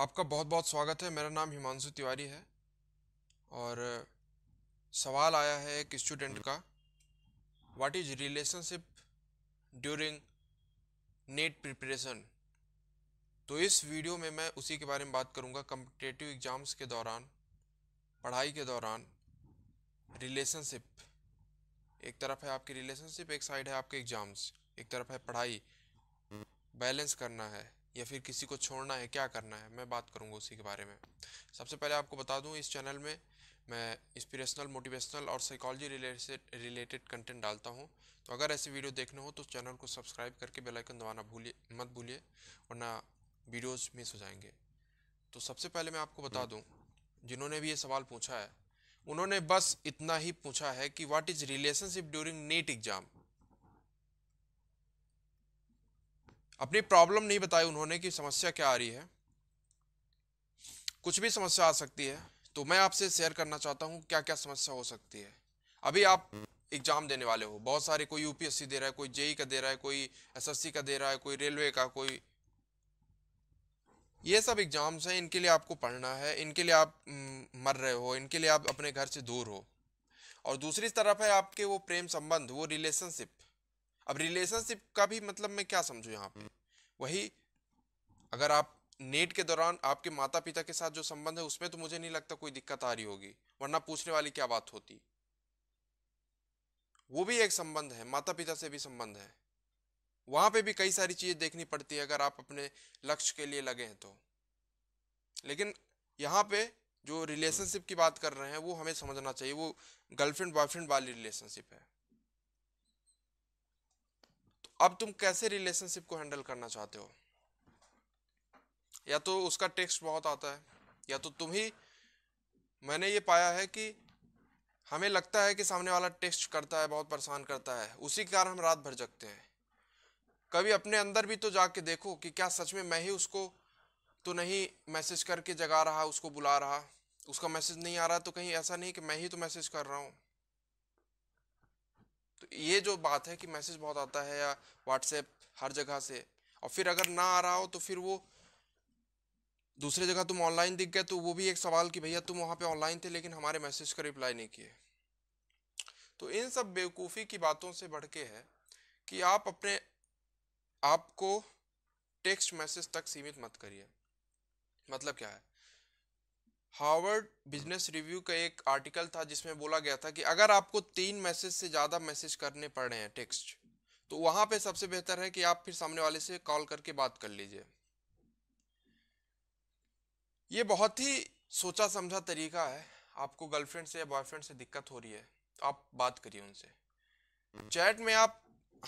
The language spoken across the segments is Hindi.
आपका बहुत बहुत स्वागत है मेरा नाम हिमांशु तिवारी है और सवाल आया है एक स्टूडेंट हम्म। का what is relationship during NET preparation तो इस वीडियो में मैं उसी के बारे में बात करूंगा कम्पिटेटिव एग्ज़ाम्स के दौरान पढ़ाई के दौरान रिलेशनशिप एक तरफ है आपकी रिलेशनशिप एक साइड है आपके एग्ज़ाम्स एक तरफ है पढ़ाई बैलेंस हम्म। करना है या फिर किसी को छोड़ना है क्या करना है मैं बात करूँगा उसी के बारे में सबसे पहले आपको बता दूँ इस चैनल में मैं इंस्पिरेशनल मोटिवेशनल और साइकोलॉजी रिलेटेड रिलेटेड कंटेंट डालता हूँ तो अगर ऐसी वीडियो देखना हो तो चैनल को सब्सक्राइब करके बेल आइकन दबाना भूलिए मत भूलिए वरना वीडियोस मिस हो जाएंगे तो सबसे पहले मैं आपको बता हम्म। दूँ जिन्होंने भी ये सवाल पूछा है उन्होंने बस इतना ही पूछा है कि what is relationship during NEET exam अपनी प्रॉब्लम नहीं बताई उन्होंने कि समस्या क्या आ रही है कुछ भी समस्या आ सकती है तो मैं आपसे शेयर करना चाहता हूँ क्या क्या समस्या हो सकती है अभी आप एग्जाम देने वाले हो बहुत सारे कोई यूपीएससी दे रहा है कोई जेई e e का दे रहा है कोई एसएससी का दे रहा है कोई रेलवे का कोई ये सब एग्जाम्स हैं इनके लिए आपको पढ़ना है इनके लिए आप मर रहे हो इनके लिए आप अपने घर से दूर हो और दूसरी तरफ है आपके वो प्रेम संबंध वो रिलेशनशिप अब रिलेशनशिप का भी मतलब मैं क्या समझूँ यहाँ पे वही अगर आप नेट के दौरान आपके माता पिता के साथ जो संबंध है उसमें तो मुझे नहीं लगता कोई दिक्कत आ रही होगी वरना पूछने वाली क्या बात होती वो भी एक संबंध है माता पिता से भी संबंध है वहां पे भी कई सारी चीज़ें देखनी पड़ती है अगर आप अपने लक्ष्य के लिए लगे हैं तो लेकिन यहाँ पे जो रिलेशनशिप की बात कर रहे हैं वो हमें समझना चाहिए वो गर्लफ्रेंड बॉयफ्रेंड वाली रिलेशनशिप है अब तुम कैसे रिलेशनशिप को हैंडल करना चाहते हो या तो उसका टेक्स्ट बहुत आता है या तो तुम ही मैंने ये पाया है कि हमें लगता है कि सामने वाला टेक्स्ट करता है बहुत परेशान करता है उसी के कारण हम रात भर जगते हैं कभी अपने अंदर भी तो जाके देखो कि क्या सच में मैं ही उसको तो नहीं मैसेज करके जगा रहा उसको बुला रहा उसका मैसेज नहीं आ रहा तो कहीं ऐसा नहीं कि मैं ही तो मैसेज कर रहा हूँ तो ये जो बात है कि मैसेज बहुत आता है या व्हाट्सएप हर जगह से और फिर अगर ना आ रहा हो तो फिर वो दूसरी जगह तुम ऑनलाइन दिख गए तो वो भी एक सवाल कि भैया तुम वहाँ पे ऑनलाइन थे लेकिन हमारे मैसेज का रिप्लाई नहीं किए तो इन सब बेवकूफ़ी की बातों से बढ़ के है कि आप अपने आप को टेक्स्ट मैसेज तक सीमित मत करिए मतलब क्या है हार्वर्ड बिजनेस रिव्यू का एक आर्टिकल था जिसमें बोला गया था कि अगर आपको तीन मैसेज से ज़्यादा मैसेज करने पड़े हैं टेक्स्ट तो वहाँ पे सबसे बेहतर है कि आप फिर सामने वाले से कॉल करके बात कर लीजिए ये बहुत ही सोचा समझा तरीका है आपको गर्लफ्रेंड से या बॉयफ्रेंड से दिक्कत हो रही है तो आप बात करिए उनसे चैट में आप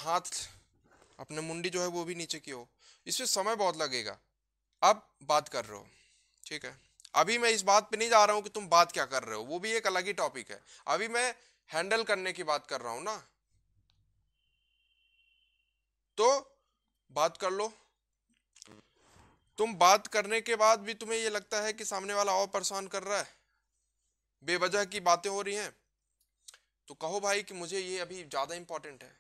हाथ अपने मुंडी जो है वो भी नीचे की हो इसमें समय बहुत लगेगा आप बात कर रहे हो ठीक है अभी मैं इस बात पे नहीं जा रहा हूँ कि तुम बात क्या कर रहे हो वो भी एक अलग ही टॉपिक है अभी मैं हैंडल करने की बात कर रहा हूँ ना तो बात कर लो तुम बात करने के बाद भी तुम्हें ये लगता है कि सामने वाला और परेशान कर रहा है बेवजह की बातें हो रही हैं तो कहो भाई कि मुझे ये अभी ज़्यादा इम्पोर्टेंट है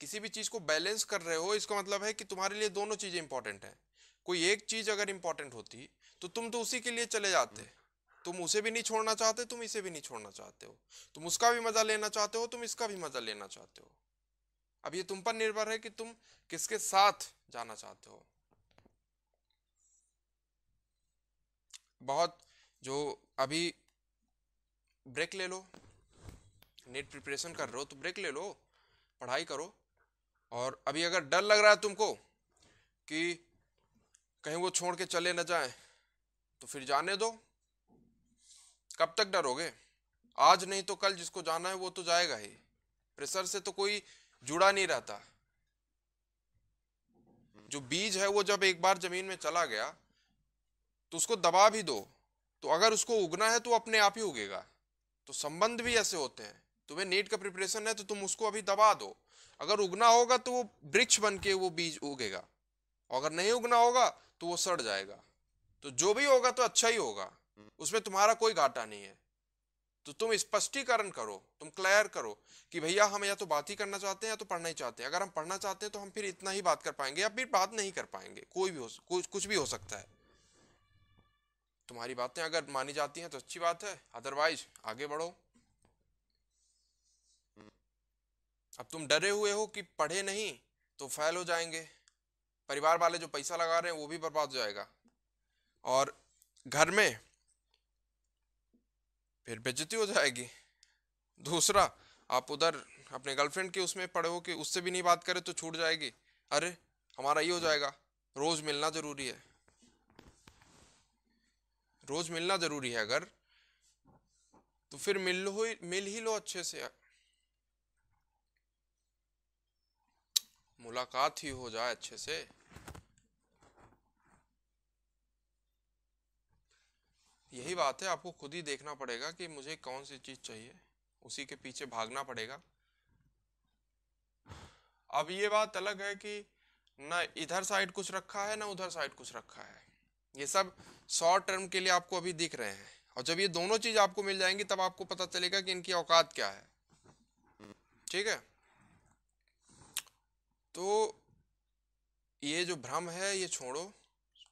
किसी भी चीज़ को बैलेंस कर रहे हो इसका मतलब है कि तुम्हारे लिए दोनों चीज़ें इंपॉर्टेंट हैं कोई एक चीज अगर इंपॉर्टेंट होती तो तुम तो उसी के लिए चले जाते हम्म। तुम उसे भी नहीं छोड़ना चाहते तुम इसे भी नहीं छोड़ना चाहते हो तुम उसका भी मजा लेना चाहते हो तुम इसका भी मजा लेना चाहते हो अब ये तुम पर निर्भर है कि तुम किसके साथ जाना चाहते हो बहुत जो अभी ब्रेक ले लो नेट प्रिपरेशन कर रहे हो तो ब्रेक ले लो पढ़ाई करो और अभी अगर डर लग रहा है तुमको कि कहीं वो छोड़ के चले न जाए तो फिर जाने दो कब तक डरोगे आज नहीं तो कल जिसको जाना है वो तो जाएगा ही प्रेशर से तो कोई जुड़ा नहीं रहता जो बीज है वो जब एक बार जमीन में चला गया तो उसको दबा भी दो तो अगर उसको उगना है तो अपने आप ही उगेगा तो संबंध भी ऐसे होते हैं तुम्हें नीट का प्रिपरेशन है तो तुम उसको अभी दबा दो अगर उगना होगा तो वो वृक्ष बन के वो बीज उगेगा अगर नहीं उगना होगा तो वो सड़ जाएगा तो जो भी होगा तो अच्छा ही होगा उसमें तुम्हारा कोई घाटा नहीं है तो तुम स्पष्टीकरण करो तुम क्लियर करो कि भैया हम या तो बात ही करना चाहते हैं या तो पढ़ना ही चाहते हैं अगर हम पढ़ना चाहते हैं तो हम फिर इतना ही बात कर पाएंगे या फिर बात नहीं कर पाएंगे कोई भी हो कुछ कुछ भी हो सकता है तुम्हारी बातें अगर मानी जाती हैं तो अच्छी बात है अदरवाइज आगे बढ़ो अब तुम डरे हुए हो कि पढ़े नहीं तो फैल हो जाएंगे परिवार वाले जो पैसा लगा रहे हैं वो भी बर्बाद हो जाएगा और घर में फिर बेजती हो जाएगी दूसरा आप उधर अपने गर्लफ्रेंड के उसमें पड़े हो कि उससे भी नहीं बात करे तो छूट जाएगी अरे हमारा ये हो जाएगा रोज़ मिलना ज़रूरी है रोज़ मिलना ज़रूरी है अगर तो फिर मिल लो मिल ही लो अच्छे से मुलाकात ही हो जाए अच्छे से यही बात है आपको खुद ही देखना पड़ेगा कि मुझे कौन सी चीज चाहिए उसी के पीछे भागना पड़ेगा अब ये बात अलग है कि ना इधर साइड कुछ रखा है ना उधर साइड कुछ रखा है ये सब शॉर्ट टर्म के लिए आपको अभी दिख रहे हैं और जब ये दोनों चीज आपको मिल जाएंगी तब आपको पता चलेगा कि इनकी औकात क्या है ठीक है तो ये जो भ्रम है ये छोड़ो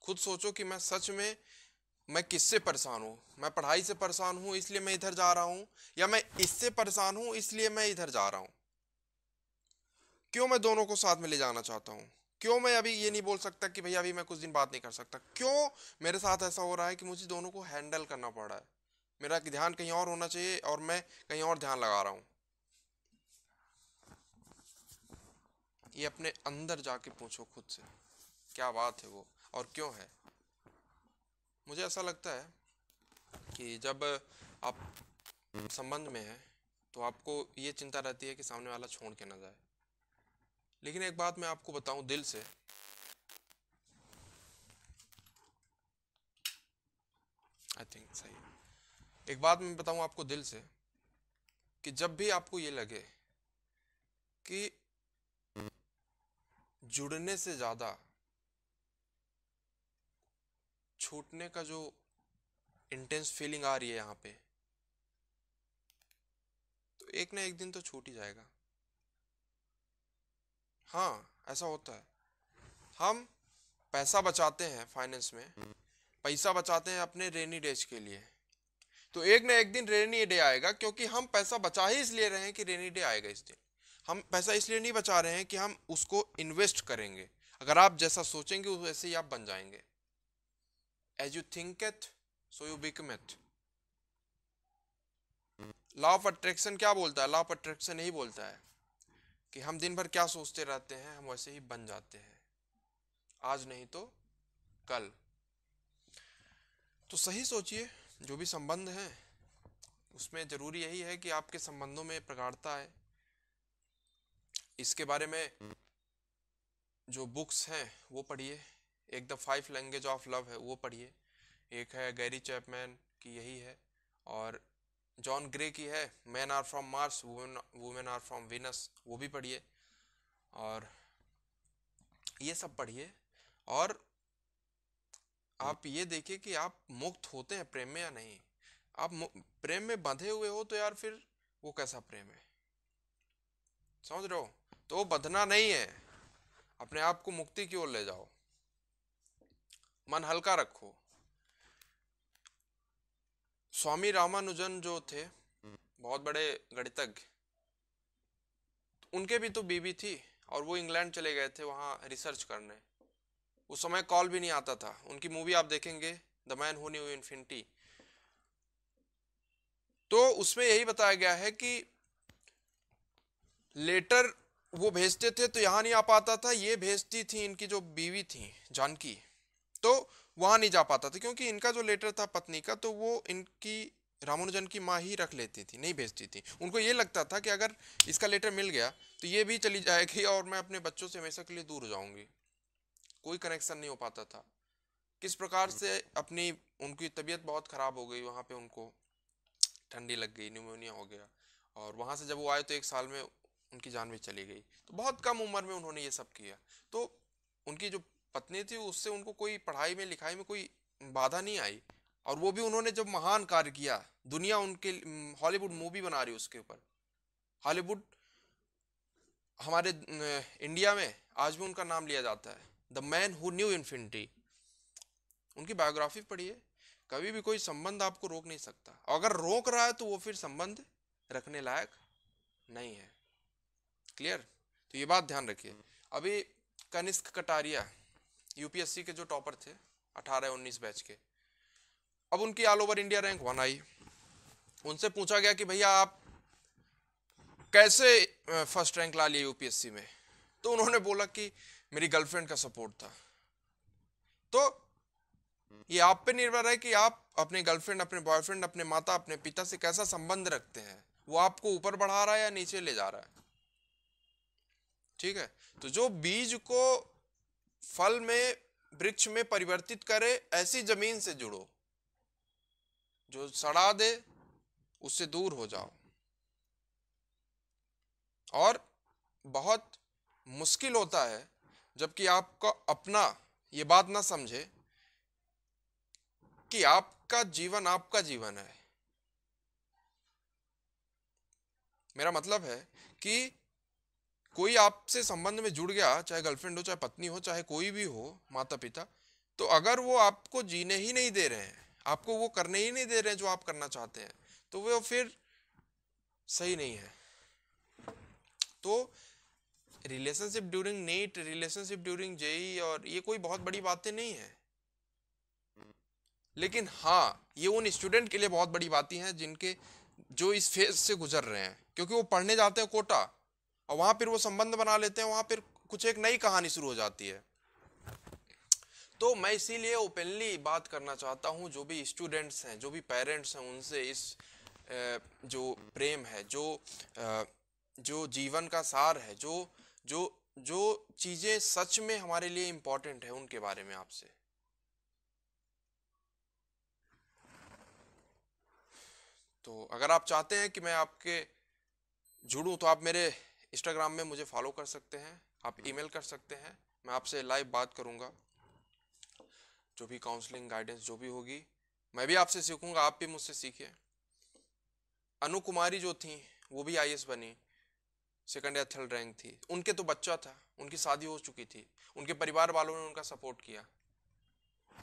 खुद सोचो कि मैं सच में मैं किससे परेशान हूँ मैं पढ़ाई से परेशान हूँ इसलिए मैं इधर जा रहा हूँ या मैं इससे परेशान हूँ इसलिए मैं इधर जा रहा हूँ क्यों मैं दोनों को साथ में ले जाना चाहता हूँ क्यों मैं अभी ये नहीं बोल सकता कि भैया अभी मैं कुछ दिन बात नहीं कर सकता क्यों मेरे साथ ऐसा हो रहा है कि मुझे दोनों को हैंडल करना पड़ रहा है मेरा ध्यान कहीं और होना चाहिए और मैं कहीं और ध्यान लगा रहा हूँ ये अपने अंदर जाके पूछो खुद से क्या बात है वो और क्यों है मुझे ऐसा लगता है कि जब आप संबंध में हैं तो आपको ये चिंता रहती है कि सामने वाला छोड़ के ना जाए लेकिन एक बात मैं आपको बताऊं दिल से आई थिंक सही एक बात मैं बताऊं आपको दिल से कि जब भी आपको ये लगे कि जुड़ने से ज़्यादा छूटने का जो इंटेंस फीलिंग आ रही है यहाँ पे तो एक ना एक दिन तो छूट ही जाएगा हाँ ऐसा होता है हम पैसा बचाते हैं फाइनेंस में पैसा बचाते हैं अपने रेनी डेज के लिए तो एक ना एक दिन रेनी डे आएगा क्योंकि हम पैसा बचा ही इसलिए रहे हैं कि रेनी डे आएगा इस दिन हम पैसा इसलिए नहीं बचा रहे हैं कि हम उसको इन्वेस्ट करेंगे अगर आप जैसा सोचेंगे वैसे ही आप बन जाएंगे एज यू थिंक एथ सो यू बिकम एथ लॉ ऑफ अट्रैक्शन क्या बोलता है लॉ ऑफ अट्रैक्शन यही बोलता है कि हम दिन भर क्या सोचते रहते हैं हम वैसे ही बन जाते हैं आज नहीं तो कल तो सही सोचिए जो भी संबंध है उसमें ज़रूरी यही है कि आपके संबंधों में प्रगाढ़ता है इसके बारे में जो बुक्स हैं वो पढ़िए एक the five language of love है वो पढ़िए एक है गैरी चैपमैन की यही है और जॉन ग्रे की है men are from Mars women women are from Venus वो भी पढ़िए और ये सब पढ़िए और आप ये देखिए कि आप मुक्त होते हैं प्रेम में या नहीं आप प्रेम में बंधे हुए हो तो यार फिर वो कैसा प्रेम है समझ रहे हो तो बधना नहीं है अपने आप को मुक्ति की ओर ले जाओ मन हल्का रखो स्वामी रामानुजन जो थे बहुत बड़े गणितज्ञ उनके भी तो बीवी थी और वो इंग्लैंड चले गए थे वहाँ रिसर्च करने उस समय कॉल भी नहीं आता था उनकी मूवी आप देखेंगे the man who knew infinity तो उसमें यही बताया गया है कि लेटर वो भेजते थे तो यहाँ नहीं आ पाता था ये भेजती थी इनकी जो बीवी थी जानकी तो वहाँ नहीं जा पाता था क्योंकि इनका जो लेटर था पत्नी का तो वो इनकी रामानुजन की माँ ही रख लेती थी नहीं भेजती थी उनको ये लगता था कि अगर इसका लेटर मिल गया तो ये भी चली जाएगी और मैं अपने बच्चों से हमेशा के लिए दूर हो जाऊँगी कोई कनेक्शन नहीं हो पाता था किस प्रकार से अपनी उनकी तबीयत बहुत ख़राब हो गई वहाँ पे उनको ठंडी लग गई न्यूमोनिया हो गया और वहाँ से जब वो आए तो एक साल में उनकी जान भी चली गई तो बहुत कम उम्र में उन्होंने ये सब किया तो उनकी जो पत्नी थी उससे उनको कोई पढ़ाई में लिखाई में कोई बाधा नहीं आई और वो भी उन्होंने जब महान कार्य किया दुनिया उनके हॉलीवुड मूवी बना रही उसके ऊपर हॉलीवुड हमारे इंडिया में आज भी उनका नाम लिया जाता है the man who knew infinity उनकी बायोग्राफी पढ़िए कभी भी कोई संबंध आपको रोक नहीं सकता अगर रोक रहा है तो वो फिर संबंध रखने लायक नहीं है क्लियर तो ये बात ध्यान रखिए हम्म। अभी कनिष्क कटारिया यूपीएससी के जो टॉपर थे अठारह उन्नीस बैच के अब उनकी all over India rank one आई उनसे पूछा गया कि भैया आप कैसे फर्स्ट रैंक ला लिए यूपीएससी में तो उन्होंने बोला कि मेरी गर्लफ्रेंड का सपोर्ट था तो ये आप पे निर्भर है कि आप अपने गर्लफ्रेंड अपने बॉयफ्रेंड अपने माता अपने पिता से कैसा संबंध रखते हैं वो आपको ऊपर बढ़ा रहा है या नीचे ले जा रहा है ठीक है तो जो बीज को फल में वृक्ष में परिवर्तित करे ऐसी जमीन से जुड़ो जो सड़ा दे उससे दूर हो जाओ और बहुत मुश्किल होता है जबकि आपका अपना ये बात ना समझे कि आपका जीवन आपका जीवन है मेरा मतलब है कि कोई आपसे संबंध में जुड़ गया चाहे गर्लफ्रेंड हो चाहे पत्नी हो चाहे कोई भी हो माता पिता तो अगर वो आपको जीने ही नहीं दे रहे हैं आपको वो करने ही नहीं दे रहे हैं जो आप करना चाहते हैं तो वो फिर सही नहीं है तो relationship during NET relationship during JEE और ये कोई बहुत बड़ी बातें नहीं है लेकिन हाँ ये उन स्टूडेंट के लिए बहुत बड़ी बातें हैं जिनके जो इस फेज से गुजर रहे हैं क्योंकि वो पढ़ने जाते हैं कोटा और वहां फिर वो संबंध बना लेते हैं वहां फिर कुछ एक नई कहानी शुरू हो जाती है तो मैं इसीलिए ओपनली बात करना चाहता हूँ जो भी स्टूडेंट्स हैं जो भी पेरेंट्स हैं उनसे इस जो प्रेम है जो जो जीवन का सार है जो जो जो चीज़ें सच में हमारे लिए इम्पोर्टेंट है उनके बारे में आपसे तो अगर आप चाहते हैं कि मैं आपके जुड़ूं तो आप मेरे इंस्टाग्राम में मुझे फॉलो कर सकते हैं आप ईमेल हम्म। कर सकते हैं मैं आपसे लाइव बात करूँगा जो भी काउंसलिंग गाइडेंस जो भी होगी मैं भी आपसे सीखूंगा आप भी मुझसे सीखिए अनु कुमारी जो थी वो भी आई बनी सेकंड या थर्ड रैंक थी उनके तो बच्चा था उनकी शादी हो चुकी थी उनके परिवार वालों ने उनका सपोर्ट किया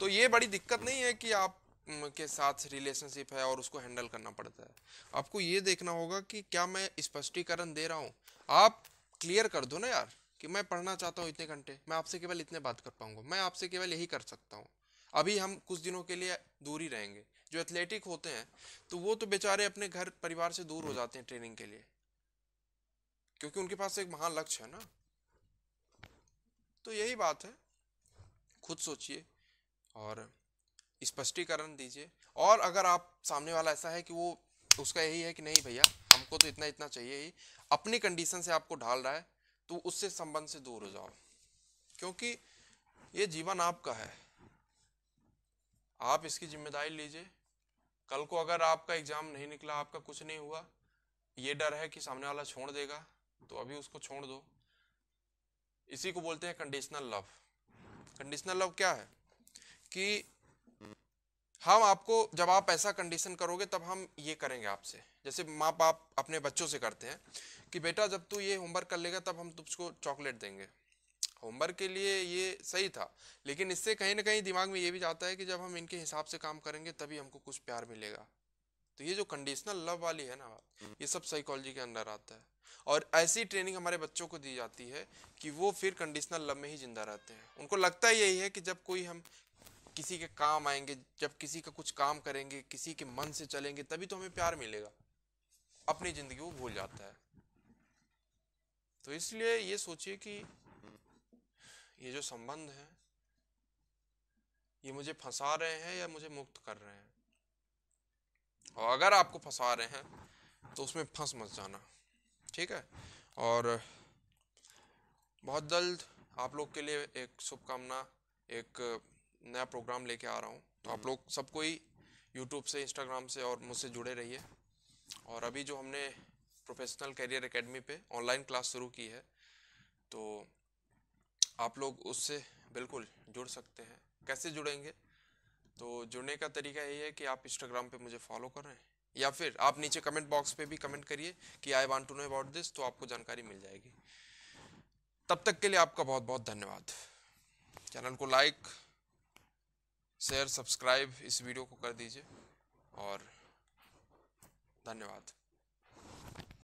तो ये बड़ी दिक्कत नहीं है कि आप के साथ रिलेशनशिप है और उसको हैंडल करना पड़ता है आपको ये देखना होगा कि क्या मैं स्पष्टीकरण दे रहा हूँ आप क्लियर कर दो ना यार कि मैं पढ़ना चाहता हूँ इतने घंटे मैं आपसे केवल इतने बात कर पाऊंगा मैं आपसे केवल यही कर सकता हूँ अभी हम कुछ दिनों के लिए दूर ही रहेंगे जो एथलेटिक होते हैं तो वो तो बेचारे अपने घर परिवार से दूर हो जाते हैं ट्रेनिंग के लिए क्योंकि उनके पास एक महान लक्ष्य है ना तो यही बात है खुद सोचिए और स्पष्टीकरण दीजिए और अगर आप सामने वाला ऐसा है कि वो उसका यही है कि नहीं भैया हमको तो इतना इतना चाहिए ही अपनी कंडीशन से आपको ढाल रहा है तो उससे संबंध से दूर हो जाओ क्योंकि ये जीवन आपका है आप इसकी जिम्मेदारी लीजिए कल को अगर आपका एग्जाम नहीं निकला आपका कुछ नहीं हुआ ये डर है कि सामने वाला छोड़ देगा तो अभी उसको छोड़ दो इसी को बोलते हैं कंडीशनल लव कंडीशनल लव क्या है कि हम आपको जब आप ऐसा कंडीशन करोगे तब हम ये करेंगे आपसे जैसे माँ बाप अपने बच्चों से करते हैं कि बेटा जब तू ये होमवर्क कर लेगा तब हम तुझको चॉकलेट देंगे होमवर्क के लिए ये सही था लेकिन इससे कहीं ना कहीं दिमाग में ये भी जाता है कि जब हम इनके हिसाब से काम करेंगे तभी हमको कुछ प्यार मिलेगा तो ये जो कंडीशनल लव वाली है ना हम्म। ये सब साइकोलॉजी के अंदर आता है और ऐसी ट्रेनिंग हमारे बच्चों को दी जाती है कि वो फिर कंडीशनल लव में ही जिंदा रहते हैं उनको लगता यही है कि जब कोई हम किसी के काम आएंगे जब किसी का कुछ काम करेंगे किसी के मन से चलेंगे तभी तो हमें प्यार मिलेगा अपनी ज़िंदगी को भूल जाता है तो इसलिए ये सोचिए कि ये जो संबंध है ये मुझे फंसा रहे हैं या मुझे मुक्त कर रहे हैं और अगर आपको फंसा रहे हैं तो उसमें फंस मत जाना ठीक है और बहुत जल्द आप लोग के लिए एक शुभकामना एक नया प्रोग्राम लेके आ रहा हूँ तो आप हम्म। लोग सबको ही यूट्यूब से इंस्टाग्राम से और मुझसे जुड़े रहिए और अभी जो हमने प्रोफेशनल करियर एकेडमी पे ऑनलाइन क्लास शुरू की है तो आप लोग उससे बिल्कुल जुड़ सकते हैं कैसे जुड़ेंगे तो जुड़ने का तरीका यही है कि आप इंस्टाग्राम पे मुझे फॉलो कर रहे हैं या फिर आप नीचे कमेंट बॉक्स पे भी कमेंट करिए कि I want to know about this तो आपको जानकारी मिल जाएगी तब तक के लिए आपका बहुत बहुत धन्यवाद चैनल को लाइक शेयर सब्सक्राइब इस वीडियो को कर दीजिए और धन्यवाद